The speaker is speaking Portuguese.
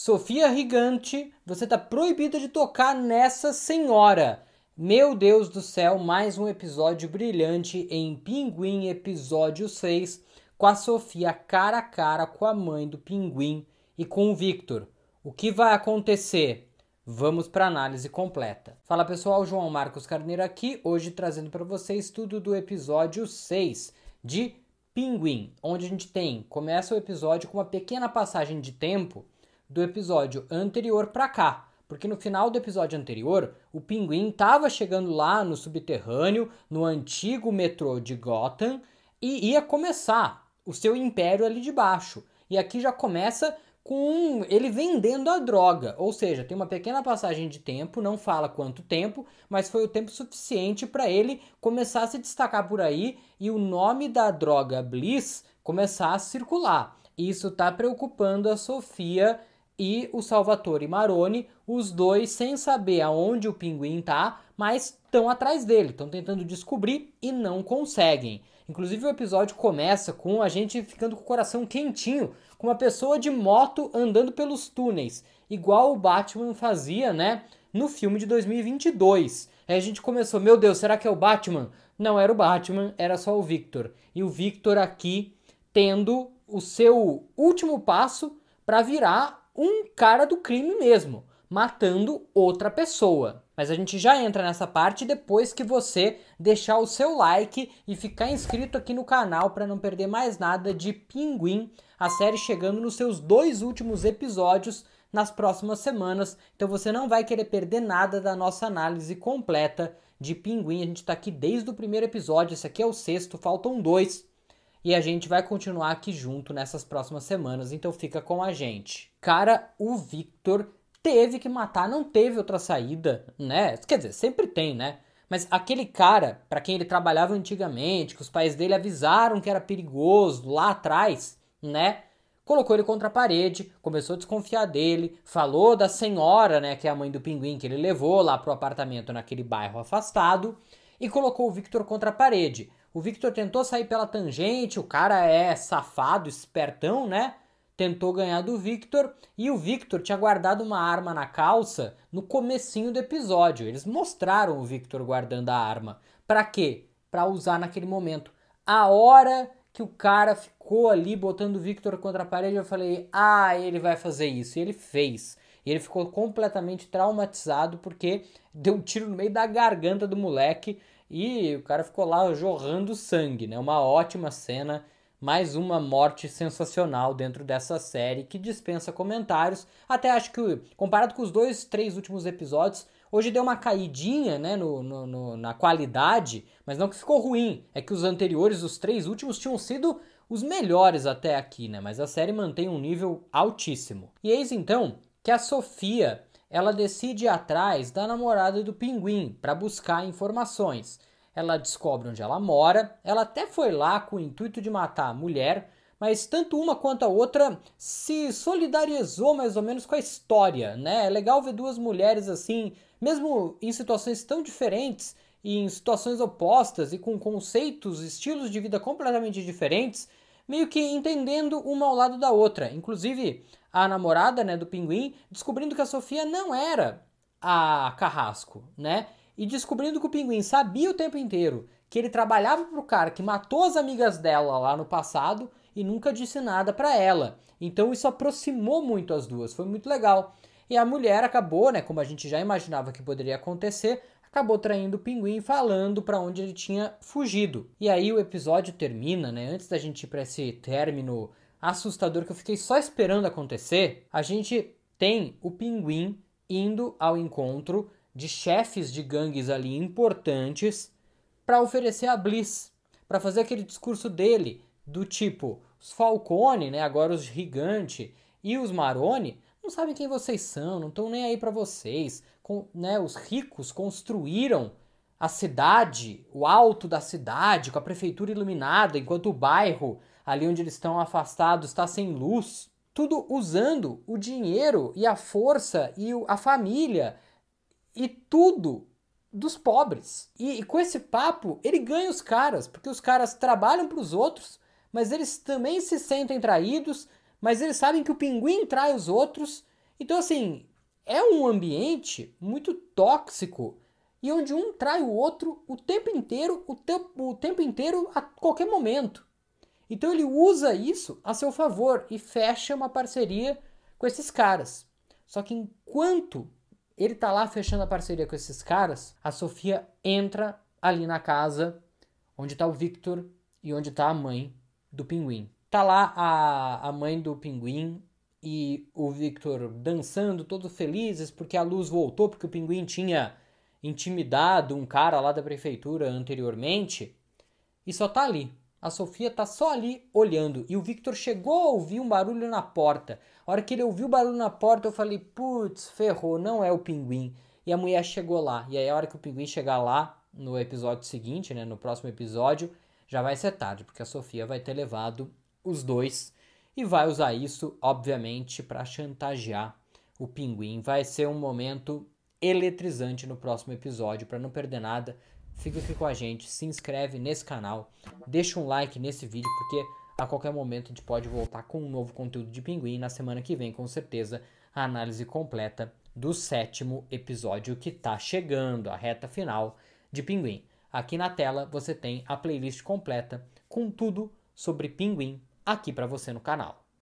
Sofia Gigante, você está proibida de tocar nessa senhora. Meu Deus do céu, mais um episódio brilhante em Pinguim, episódio 6, com a Sofia cara a cara com a mãe do Pinguim e com o Victor. O que vai acontecer? Vamos para análise completa. Fala pessoal, João Marcos Carneiro aqui, hoje trazendo para vocês tudo do episódio 6 de Pinguim, onde a gente tem, começa o episódio com uma pequena passagem de tempo do episódio anterior para cá. Porque no final do episódio anterior, o pinguim estava chegando lá no subterrâneo, no antigo metrô de Gotham, e ia começar o seu império ali de baixo. E aqui já começa com ele vendendo a droga, ou seja, tem uma pequena passagem de tempo, não fala quanto tempo, mas foi o tempo suficiente para ele começar a se destacar por aí e o nome da droga Bliss começar a circular. Isso está preocupando a Sofia e o Salvatore Maroni, os dois sem saber aonde o pinguim tá, mas estão atrás dele, estão tentando descobrir e não conseguem. Inclusive o episódio começa com a gente ficando com o coração quentinho, com uma pessoa de moto andando pelos túneis, igual o Batman fazia, né, no filme de 2022. Aí a gente começou, meu Deus, será que é o Batman? Não era o Batman, era só o Victor. E o Victor aqui tendo o seu último passo para virar um cara do crime mesmo, matando outra pessoa. Mas a gente já entra nessa parte depois que você deixar o seu like e ficar inscrito aqui no canal para não perder mais nada de Pinguim, a série chegando nos seus dois últimos episódios nas próximas semanas. Então você não vai querer perder nada da nossa análise completa de Pinguim. A gente está aqui desde o primeiro episódio, esse aqui é o sexto, faltam dois e a gente vai continuar aqui junto nessas próximas semanas, então fica com a gente. Cara, o Victor teve que matar, não teve outra saída, né? Quer dizer, sempre tem, né? Mas aquele cara para quem ele trabalhava antigamente, que os pais dele avisaram que era perigoso lá atrás, né? Colocou ele contra a parede, começou a desconfiar dele, falou da senhora, né, que é a mãe do pinguim que ele levou lá pro apartamento naquele bairro afastado, e colocou o Victor contra a parede. O Victor tentou sair pela tangente, o cara é safado, espertão, né? Tentou ganhar do Victor e o Victor tinha guardado uma arma na calça no comecinho do episódio. Eles mostraram o Victor guardando a arma. Para quê? Para usar naquele momento. A hora que o cara ficou ali botando o Victor contra a parede, eu falei: "Ah, ele vai fazer isso". E ele fez. E ele ficou completamente traumatizado porque deu um tiro no meio da garganta do moleque e o cara ficou lá jorrando sangue, né? Uma ótima cena, mais uma morte sensacional dentro dessa série que dispensa comentários. Até acho que, comparado com os dois, três últimos episódios, hoje deu uma caidinha, né, no, no, no na qualidade, mas não que ficou ruim, é que os anteriores, os três últimos, tinham sido os melhores até aqui, né? Mas a série mantém um nível altíssimo. E eis então que a Sofia ela decide ir atrás da namorada do pinguim para buscar informações. Ela descobre onde ela mora, ela até foi lá com o intuito de matar a mulher, mas tanto uma quanto a outra se solidarizou mais ou menos com a história, né? É legal ver duas mulheres assim, mesmo em situações tão diferentes e em situações opostas e com conceitos, estilos de vida completamente diferentes, meio que entendendo uma ao lado da outra. Inclusive, a namorada né, do pinguim, descobrindo que a Sofia não era a Carrasco, né? E descobrindo que o pinguim sabia o tempo inteiro que ele trabalhava pro cara que matou as amigas dela lá no passado e nunca disse nada para ela. Então isso aproximou muito as duas, foi muito legal. E a mulher acabou, né, como a gente já imaginava que poderia acontecer, acabou traindo o pinguim falando para onde ele tinha fugido. E aí o episódio termina, né? Antes da gente ir para esse término assustador que eu fiquei só esperando acontecer, a gente tem o Pinguim indo ao encontro de chefes de gangues ali importantes para oferecer a Bliss, para fazer aquele discurso dele do tipo, os Falcone, né, agora os Gigante e os Marone não sabem quem vocês são, não estão nem aí para vocês, Com, né, os ricos construíram a cidade, o alto da cidade, com a prefeitura iluminada, enquanto o bairro, ali onde eles estão afastados, está sem luz. Tudo usando o dinheiro e a força e a família e tudo dos pobres. E, e com esse papo, ele ganha os caras, porque os caras trabalham para os outros, mas eles também se sentem traídos, mas eles sabem que o pinguim trai os outros. Então, assim, é um ambiente muito tóxico e onde um trai o outro o tempo inteiro, o, te o tempo inteiro, a qualquer momento. Então ele usa isso a seu favor e fecha uma parceria com esses caras. Só que enquanto ele tá lá fechando a parceria com esses caras, a Sofia entra ali na casa onde tá o Victor e onde tá a mãe do pinguim. Tá lá a, a mãe do pinguim e o Victor dançando, todos felizes porque a luz voltou, porque o pinguim tinha intimidado um cara lá da prefeitura anteriormente e só tá ali. A Sofia tá só ali olhando e o Victor chegou a ouvir um barulho na porta. A hora que ele ouviu o barulho na porta, eu falei: "Putz, ferrou, não é o pinguim". E a mulher chegou lá. E aí a hora que o pinguim chegar lá no episódio seguinte, né, no próximo episódio, já vai ser tarde, porque a Sofia vai ter levado os dois e vai usar isso, obviamente, para chantagear o pinguim. Vai ser um momento eletrizante no próximo episódio. Para não perder nada, fica aqui com a gente, se inscreve nesse canal, deixa um like nesse vídeo, porque a qualquer momento a gente pode voltar com um novo conteúdo de Pinguim. Na semana que vem, com certeza, a análise completa do sétimo episódio que está chegando, a reta final de Pinguim. Aqui na tela você tem a playlist completa com tudo sobre Pinguim aqui para você no canal.